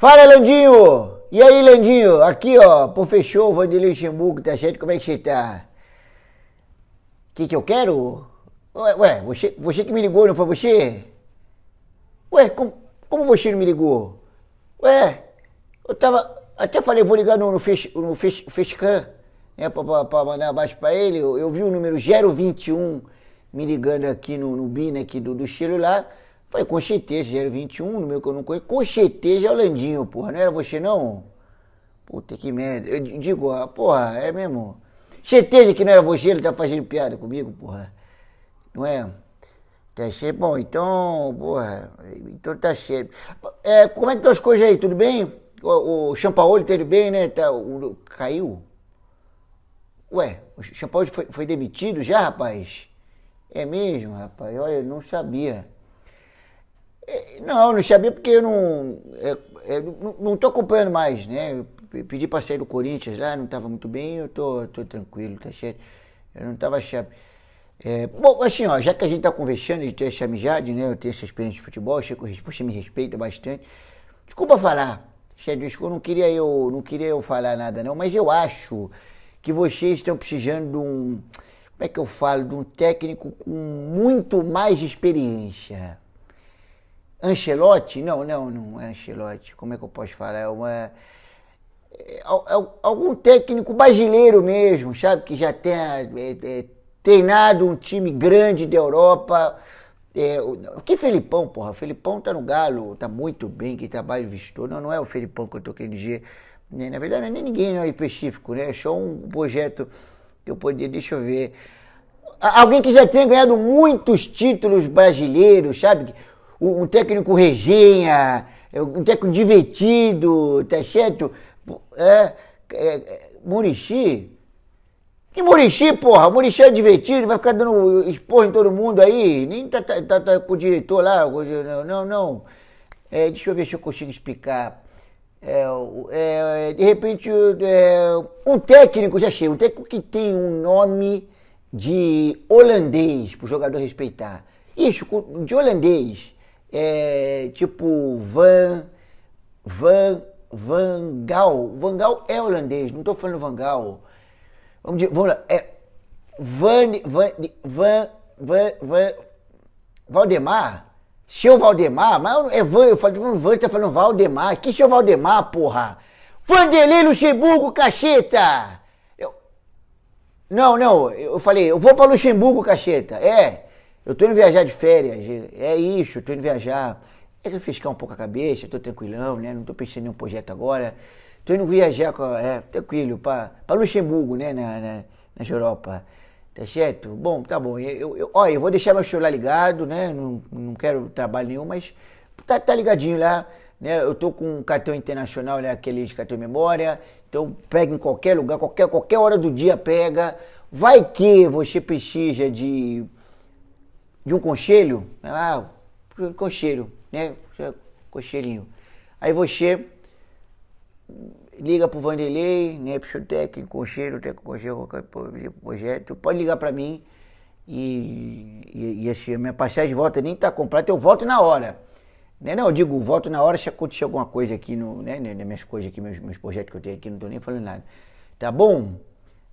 Fala, Landinho! E aí, Landinho? Aqui, ó, pô, fechou, Vanderlei Luxemburgo, tá certo? Como é que você tá? O que que eu quero? Ué, ué, você, você que me ligou, não foi você? Ué, como, como você não me ligou? Ué, eu tava... Até falei, vou ligar no, no, fech, no fech, Fechcan, né, pra, pra, pra, mandar abaixo pra ele. Eu, eu, vi o número 021 me ligando aqui no, no BIN aqui do, do celular. lá Falei, com certeza, 021, no meu que eu não conheço. Com certeza é o Landinho, porra. Não era você, não? Puta que merda. Eu digo, ah, porra, é mesmo. Certeza que não era você, ele tá fazendo piada comigo, porra. Não é? Tá certo? Bom, então, porra, então tá certo. É, como é que estão tá as coisas aí? Tudo bem? O, o Champaoli teve tá bem, né? Tá, o, caiu? Ué, o Champaoli foi, foi demitido já, rapaz? É mesmo, rapaz? Olha, eu não sabia. É, não, não sabia porque eu não. É, é, não estou acompanhando mais, né? Eu pedi para sair do Corinthians lá, não estava muito bem, eu tô, tô tranquilo, tá certo. Eu não estava chave. É, bom, assim, ó, já que a gente está conversando de ter essa amizade, né? Eu tenho essa experiência de futebol, você, me respeita bastante. Desculpa falar, Sérgio, desculpa, não queria, eu, não queria eu falar nada, não, mas eu acho que vocês estão precisando de um. Como é que eu falo? De um técnico com muito mais experiência. Ancelotti? Não, não, não é Ancelotti. Como é que eu posso falar? É uma. É, é, é algum técnico brasileiro mesmo, sabe? Que já tenha é, é treinado um time grande da Europa. É, o que Felipão, porra? O Felipão tá no Galo, tá muito bem, que trabalho vistoso. Não, não é o Felipão que eu tô querendo dizer. Né, na verdade, não é nem ninguém não é específico, né? É só um projeto que eu poderia. Deixa eu ver. Alguém que já tenha ganhado muitos títulos brasileiros, sabe? um técnico resenha, é, um técnico divertido, tá certo? É, é, é Que Murici, porra? Murici é divertido, vai ficar dando expor em todo mundo aí. Nem tá, tá, tá, tá com o diretor lá. Não, não. É, deixa eu ver se eu consigo explicar. É, é, de repente, é, um técnico, já achei, um técnico que tem um nome de holandês, para o jogador respeitar. Isso, de holandês é, tipo Van, Van, Van Gaal. Van Gaal é holandês, não estou falando Van Gaal. Vamos, dizer, vamos lá, é Van, Van, Van, Van, Van Valdemar? Seu é Valdemar? Mas é Van, eu falo Van, tá falando Valdemar. Que seu é Valdemar, porra? Vanderlei Luxemburgo, cacheta! Eu, não, não, eu falei, eu vou para Luxemburgo, cacheta. É, eu tô indo viajar de férias, é isso, tô indo viajar. É refrescar um pouco a cabeça, tô tranquilão, né? Não tô pensando em nenhum projeto agora. Tô indo viajar, com, é, tranquilo, para Luxemburgo, né? Na, na, na Europa. Tá certo? Bom, tá bom. Eu, eu, olha, eu vou deixar meu celular ligado, né? Não, não quero trabalho nenhum, mas tá, tá ligadinho lá. Né? Eu tô com um cartão internacional, né? aquele de cartão de memória. Então pega em qualquer lugar, qualquer, qualquer hora do dia pega. Vai que você precisa de de um conchelho, né? ah, conchelho, né? conchelinho. Aí você liga pro Vanderlei, né, pro seu técnico, conselho, técnico, conselho, projeto, pode ligar para mim e, e, e assim, minha passagem de volta nem tá completa, eu volto na hora. Né? Não, eu digo, volto na hora se acontecer alguma coisa aqui, no, né, né, minhas coisas aqui, meus, meus projetos que eu tenho aqui, não tô nem falando nada. Tá bom?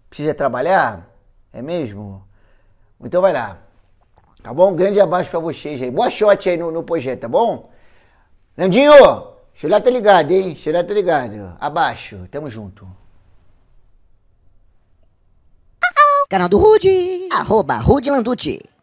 Precisa trabalhar? É mesmo? Então vai lá. Tá bom? Um grande abraço pra vocês aí. Boa sorte aí no, no projeto, tá bom? Nandinho, Xulé tá ligado, hein? Xulé tá ligado. Abaixo, tamo junto. Canal do Rude, arroba Rude Landucci.